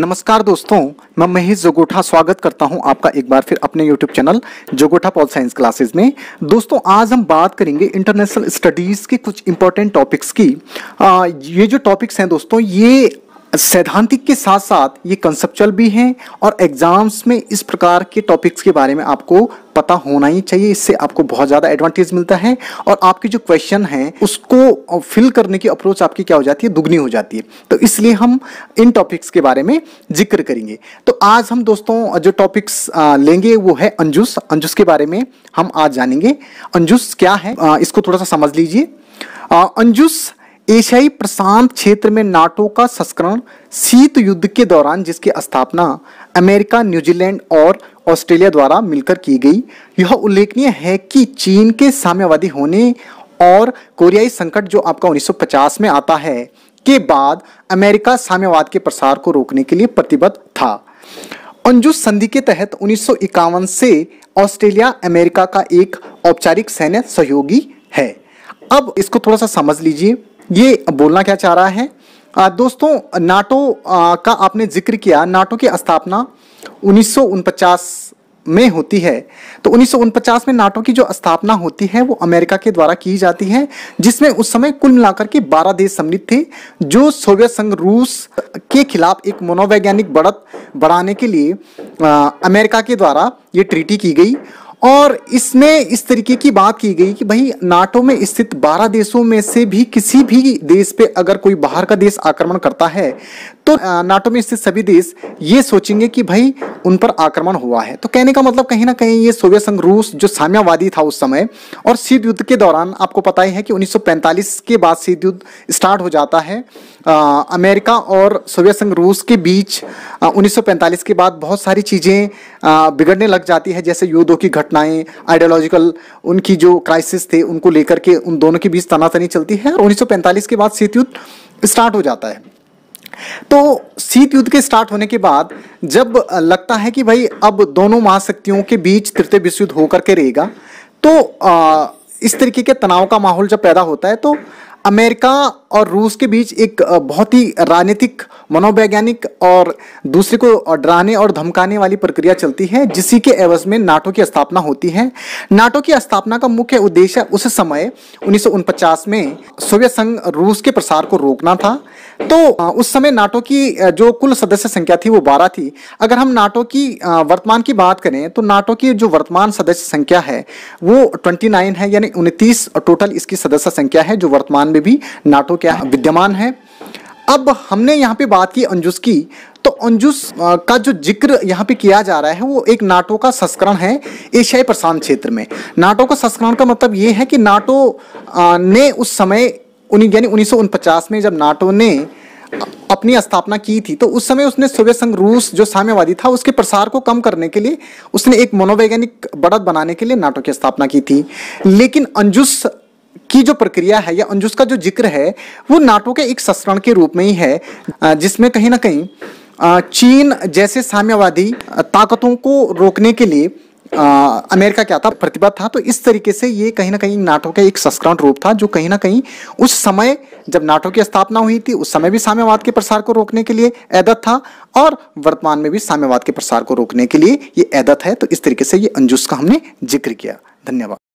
नमस्कार दोस्तों मैं महेश जोगोठा स्वागत करता हूं आपका एक बार फिर अपने YouTube चैनल जोगोठा पॉल साइंस क्लासेस में दोस्तों आज हम बात करेंगे इंटरनेशनल स्टडीज़ के कुछ इंपॉर्टेंट टॉपिक्स की आ, ये जो टॉपिक्स हैं दोस्तों ये सैद्धांतिक के साथ साथ ये कंसेप्चुअल भी हैं और एग्ज़ाम्स में इस प्रकार के टॉपिक्स के बारे में आपको पता होना ही चाहिए इससे आपको बहुत ज़्यादा एडवांटेज मिलता है और आपके जो क्वेश्चन हैं उसको फिल करने की अप्रोच आपकी क्या हो जाती है दुगनी हो जाती है तो इसलिए हम इन टॉपिक्स के बारे में जिक्र करेंगे तो आज हम दोस्तों जो टॉपिक्स लेंगे वो है अंजुस अंजुस के बारे में हम आज जानेंगे अंजुस क्या है इसको थोड़ा सा समझ लीजिए अंजुस एशियाई प्रशांत क्षेत्र में नाटो का संस्करण शीत युद्ध के दौरान जिसकी स्थापना अमेरिका न्यूजीलैंड और ऑस्ट्रेलिया द्वारा मिलकर की गई यह उल्लेखनीय है कि चीन के साम्यवादी होने और कोरियाई संकट जो आपका 1950 में आता है के बाद अमेरिका साम्यवाद के प्रसार को रोकने के लिए प्रतिबद्ध था अंजुस संधि के तहत उन्नीस से ऑस्ट्रेलिया अमेरिका का एक औपचारिक सैन्य सहयोगी है अब इसको थोड़ा सा समझ लीजिए ये बोलना क्या चाह रहा है आ, दोस्तों नाटो आ, का आपने जिक्र किया नाटो की स्थापना उन्नीस में होती है तो उन्नीस में नाटो की जो स्थापना होती है वो अमेरिका के द्वारा की जाती है जिसमें उस समय कुल मिलाकर के 12 देश सम्मिलित थे जो सोवियत संघ रूस के खिलाफ एक मनोवैज्ञानिक बढ़त बढ़ाने के लिए आ, अमेरिका के द्वारा ये ट्रीटी की गई और इसमें इस तरीके की बात की गई कि भाई नाटो में स्थित 12 देशों में से भी किसी भी देश पे अगर कोई बाहर का देश आक्रमण करता है तो नाटो में स्थित सभी देश ये सोचेंगे कि भाई उन पर आक्रमण हुआ है तो कहने का मतलब कहीं ना कहीं ये सोवियत संघ रूस जो साम्यवादी था उस समय और शीत युद्ध के दौरान आपको पता ही है कि 1945 के बाद शीत युद्ध स्टार्ट हो जाता है आ, अमेरिका और सोवियत संघ रूस के बीच उन्नीस के बाद बहुत सारी चीज़ें बिगड़ने लग जाती है जैसे युद्धों की घटनाएँ आइडियोलॉजिकल उनकी जो क्राइसिस थे उनको लेकर के उन दोनों के बीच तनातनी चलती है और 1945 के बाद शीत युद्ध स्टार्ट हो जाता है तो शीत युद्ध के स्टार्ट होने के बाद जब लगता है कि भाई अब दोनों महाशक्तियों के बीच तृतीय विश्व युद्ध होकर के रहेगा तो आ, इस तरीके के तनाव का माहौल जब पैदा होता है तो अमेरिका और रूस के बीच एक बहुत ही राजनीतिक मनोवैज्ञानिक और दूसरे को डराने और धमकाने वाली प्रक्रिया चलती है जिसी के एवज में नाटो की स्थापना होती है नाटो की स्थापना का मुख्य उद्देश्य उस समय उन्नीस में सोवियत संघ रूस के प्रसार को रोकना था तो उस समय नाटो की जो कुल सदस्य संख्या थी वो बारह थी अगर हम नाटो की वर्तमान की बात करें तो नाटो की जो वर्तमान सदस्य संख्या है वो ट्वेंटी है यानी उनतीस टोटल इसकी सदस्य संख्या है जो वर्तमान में में भी नाटो क्या विद्यमान है अब हमने यहाँ पे बात की अंजुस की तो अंजुस का जो जिक्र यहाँ पे किया जा रहा है वो एक नाटो का संस्करण है एशियाई प्रशांत क्षेत्र में नाटो का संस्करण का मतलब ये है कि नाटो ने उस समय यानी उन्नीस में जब नाटो ने अपनी स्थापना की थी तो उस समय उसने सोवियत संघ रूस जो साम्यवादी था उसके प्रसार को कम करने के लिए उसने एक मनोवैज्ञानिक बढ़त बनाने के लिए नाटो की स्थापना की थी लेकिन अंजुस की जो प्रक्रिया है या अंजुस का जो जिक्र है वो नाटो के एक संस्करण के रूप में ही है जिसमें कहीं ना कहीं चीन जैसे साम्यवादी ताकतों को रोकने के लिए आ, अमेरिका क्या था प्रतिबद्ध था तो इस तरीके से ये कहीं ना कहीं नाटो का एक संस्करण रूप था जो कहीं ना कहीं उस समय जब नाटो की स्थापना हुई थी उस समय भी साम्यवाद के प्रसार को रोकने के लिए ऐदत था और वर्तमान में भी साम्यवाद के प्रसार को रोकने के लिए ये ऐदत है तो इस तरीके से ये अंजुस का हमने जिक्र किया धन्यवाद